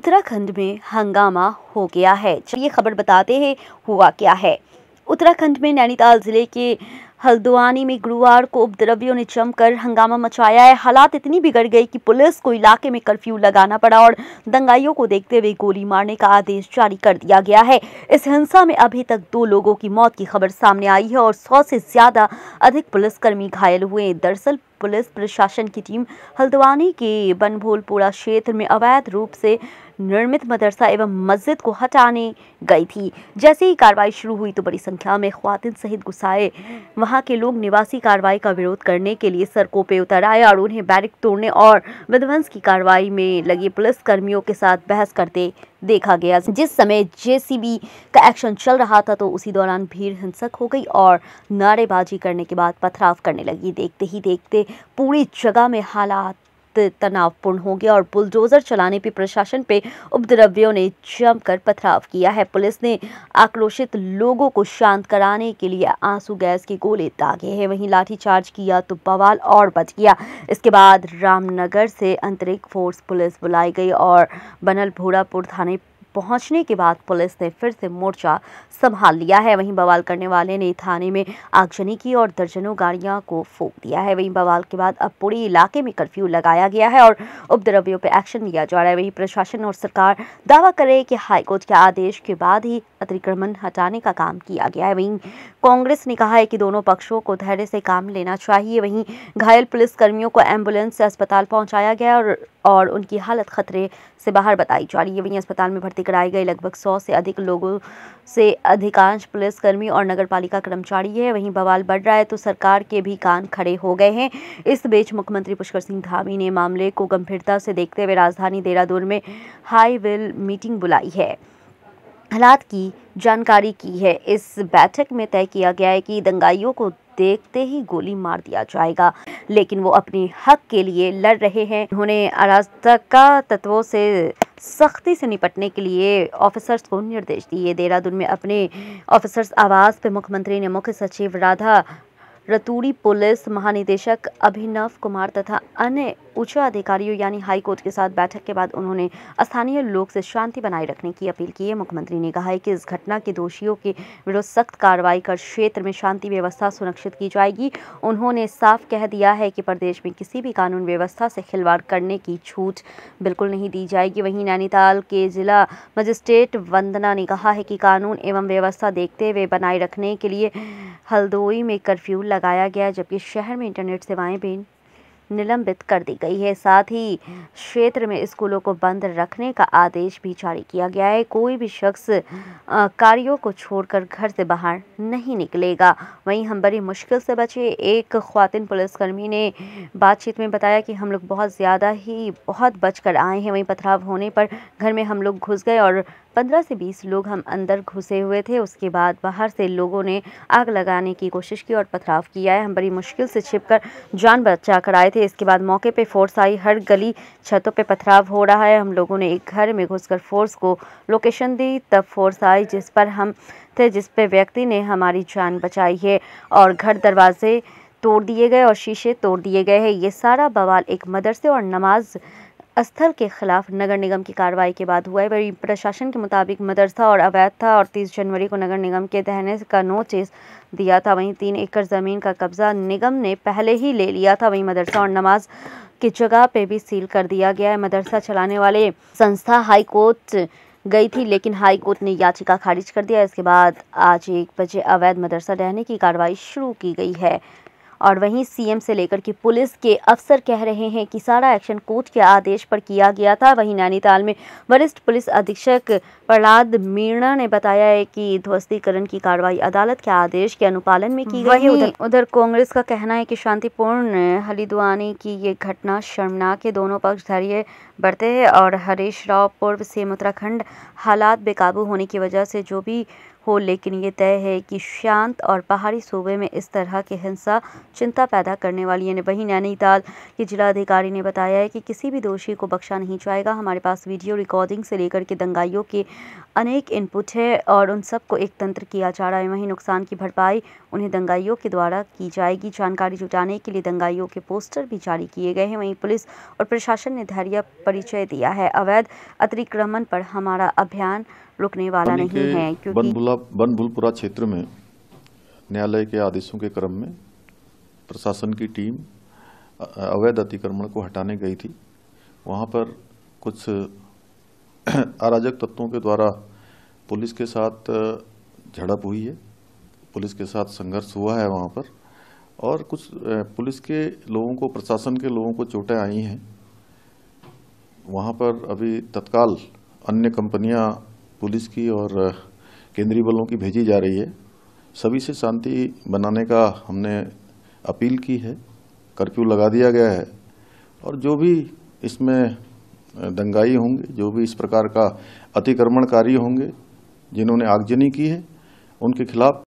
उत्तराखंड में हंगामा हो गया है चलिए खबर बताते हैं हुआ क्या है उत्तराखंड में नैनीताल जिले के हल्द्वानी में गुरुवार को उपद्रवियों ने जमकर हंगामा मचाया है हालात इतनी बिगड़ गई कि पुलिस को इलाके में कर्फ्यू लगाना पड़ा और दंगाइयों को देखते हुए गोली मारने का आदेश जारी कर दिया गया है इस हिंसा में अभी तक दो लोगों की मौत की खबर सामने आई है और सौ से ज्यादा अधिक पुलिसकर्मी घायल हुए दरअसल पुलिस प्रशासन की टीम हल्द्वानी के बनभोलपुरा क्षेत्र में अवैध रूप से निर्मित मदरसा एवं मस्जिद को हटाने गई थी जैसे ही कार्रवाई शुरू हुई तो बड़ी संख्या में खुवान सहित गुस्साए वहाँ के लोग निवासी कार्रवाई का विरोध करने के लिए सड़कों पर उतर आए और उन्हें बैरिक तोड़ने और विध्वंस की कार्रवाई में लगे पुलिस कर्मियों के साथ बहस करते देखा गया जिस समय जेसीबी का एक्शन चल रहा था तो उसी दौरान भीड़ हिंसक हो गई और नारेबाजी करने के बाद पथराव करने लगी देखते ही देखते पूरी जगह में हालात सख्त तनावपूर्ण हो गया और बुलडोजर चलाने पर प्रशासन पे उपद्रवियों ने जमकर पथराव किया है पुलिस ने आक्रोशित लोगों को शांत कराने के लिए आंसू गैस के गोले दागे हैं वहीं लाठीचार्ज किया तो बवाल और बच गया इसके बाद रामनगर से अंतरिक्ष फोर्स पुलिस बुलाई गई और बनल भोड़ापुर थाने पहुंचने के बाद पुलिस ने फिर से मोर्चा संभाल लिया है वहीं बवाल करने वाले ने थाने में आगजनी की और दर्जनों गाड़ियां को फूक दिया है वहीं बवाल के बाद अब पूरे इलाके में कर्फ्यू लगाया गया है और उपद्रवियों पर एक्शन लिया जा रहा है वहीं प्रशासन और सरकार दावा कर रहे है कि हाईकोर्ट के आदेश के बाद ही अतिक्रमण हटाने का काम किया गया है वहीं कांग्रेस ने कहा है कि दोनों पक्षों को धैर्य से काम लेना चाहिए वहीं घायल पुलिसकर्मियों को एम्बुलेंस से अस्पताल पहुंचाया गया और और उनकी हालत खतरे से बाहर बताई जा रही है वहीं अस्पताल में भर्ती कराए गए लगभग सौ से अधिक लोगों से अधिकांश पुलिसकर्मी और नगर पालिका कर्मचारी है वहीं बवाल बढ़ रहा है तो सरकार के भी कान खड़े हो गए हैं इस बीच मुख्यमंत्री पुष्कर सिंह धामी ने मामले को गंभीरता से देखते हुए राजधानी देहरादून में हाई मीटिंग बुलाई है हालात की जानकारी की है इस बैठक में तय किया गया है कि दंगाइयों को देखते ही गोली मार दिया जाएगा लेकिन वो अपने हक के लिए लड़ रहे हैं उन्होंने अराजकता तत्वों से सख्ती से निपटने के लिए ऑफिसर्स को निर्देश दिए देहरादून में अपने ऑफिसर्स आवास पर मुख्यमंत्री ने मुख्य सचिव राधा रतूड़ी पुलिस महानिदेशक अभिनव कुमार तथा अन्य उच्च अधिकारियों यानी हाईकोर्ट के साथ बैठक के बाद उन्होंने स्थानीय लोग से शांति बनाए रखने की अपील की है मुख्यमंत्री ने कहा है कि इस घटना के दोषियों के विरुद्ध सख्त कार्रवाई कर क्षेत्र में शांति व्यवस्था सुनिश्चित की जाएगी उन्होंने साफ कह दिया है कि प्रदेश में किसी भी कानून व्यवस्था से खिलवाड़ करने की छूट बिल्कुल नहीं दी जाएगी वहीं नैनीताल के जिला मजिस्ट्रेट वंदना ने कहा है कि कानून एवं व्यवस्था देखते हुए बनाए रखने के लिए हल्दोई में कर्फ्यू लगाया गया जबकि शहर में इंटरनेट सेवाएं भी निलंबित कर दी गई है साथ ही क्षेत्र में स्कूलों को बंद रखने का आदेश भी जारी किया गया है कोई भी शख्स कार्यों को छोड़कर घर से बाहर नहीं निकलेगा वहीं हम बड़ी मुश्किल से बचे एक खातिन पुलिसकर्मी ने बातचीत में बताया कि हम लोग बहुत ज़्यादा ही बहुत बचकर आए हैं वहीं पथराव होने पर घर में हम लोग घुस गए और पंद्रह से बीस लोग हम अंदर घुसे हुए थे उसके बाद बाहर से लोगों ने आग लगाने की कोशिश की और पथराव किया है हम बड़ी मुश्किल से छिप कर जान बचा कर आए थे इसके बाद मौके पर फोर्स आई हर गली छतों पर पथराव हो रहा है हम लोगों ने एक घर में घुसकर फोर्स को लोकेशन दी तब फोर्स आई जिस पर हम थे जिस पर व्यक्ति ने हमारी जान बचाई है और घर दरवाजे तोड़ दिए गए और शीशे तोड़ दिए गए हैं ये सारा बवाल एक मदरसे और नमाज स्थल के खिलाफ नगर निगम की कार्रवाई के बाद हुआ है प्रशासन के मुताबिक मदरसा और अवैध था और 30 जनवरी को नगर निगम के दहने का नोटिस दिया था वहीं तीन एकड़ ज़मीन का कब्जा निगम ने पहले ही ले लिया था वहीं मदरसा और नमाज की जगह पे भी सील कर दिया गया है मदरसा चलाने वाले संस्था हाईकोर्ट गई थी लेकिन हाई कोर्ट ने याचिका खारिज कर दिया इसके बाद आज एक बजे अवैध मदरसा रहने की कार्रवाई शुरू की गई है और वहीं सीएम से लेकर के पुलिस के अफसर कह रहे हैं कि सारा एक्शन कोर्ट के आदेश पर किया गया था वहीं नैनीताल में वरिष्ठ पुलिस अधीक्षक प्रहलाद मीणा ने बताया है कि ध्वस्तीकरण की कार्रवाई अदालत के आदेश के अनुपालन में की गई उधर, उधर कांग्रेस का कहना है कि शांतिपूर्ण हरिद्वानी की ये घटना शर्मनाक है दोनों पक्ष धैर्य बढ़ते हैं और हरीश राव पूर्व से उत्तराखंड हालात बेकाबू होने की वजह से जो भी हो लेकिन ये तय है कि शांत और पहाड़ी सूबे में इस तरह की हिंसा चिंता पैदा करने वाली है वहीं नैनीताल के जिलाधिकारी ने बताया है कि किसी भी दोषी को बख्शा नहीं जाएगा हमारे पास वीडियो रिकॉर्डिंग से लेकर के दंगाइयों के अनेक इनपुट है और उन सबको एक तंत्र किया जा रहा है वहीं नुकसान की भरपाई उन्हें दंगाइयों के द्वारा की जाएगी जानकारी जुटाने के लिए दंगाइयों के पोस्टर भी जारी किए गए हैं वहीं पुलिस और प्रशासन ने धैर्य परिचय दिया है अवैध अतिक्रमण पर हमारा अभियान रुकने वाला नहीं है क्योंकि बनभुलपुरा क्षेत्र में न्यायालय के आदेशों के क्रम में प्रशासन की टीम अवैध अतिक्रमण को हटाने गई थी वहाँ पर कुछ अराजक तत्वों के द्वारा पुलिस के साथ झड़प हुई है पुलिस के साथ संघर्ष हुआ है वहाँ पर और कुछ पुलिस के लोगों को प्रशासन के लोगों को चोटें आई हैं वहाँ पर अभी तत्काल अन्य कंपनियां पुलिस की और केंद्रीय बलों की भेजी जा रही है सभी से शांति बनाने का हमने अपील की है कर्फ्यू लगा दिया गया है और जो भी इसमें दंगाई होंगे जो भी इस प्रकार का अतिक्रमणकारी होंगे जिन्होंने आगजनी की है उनके खिलाफ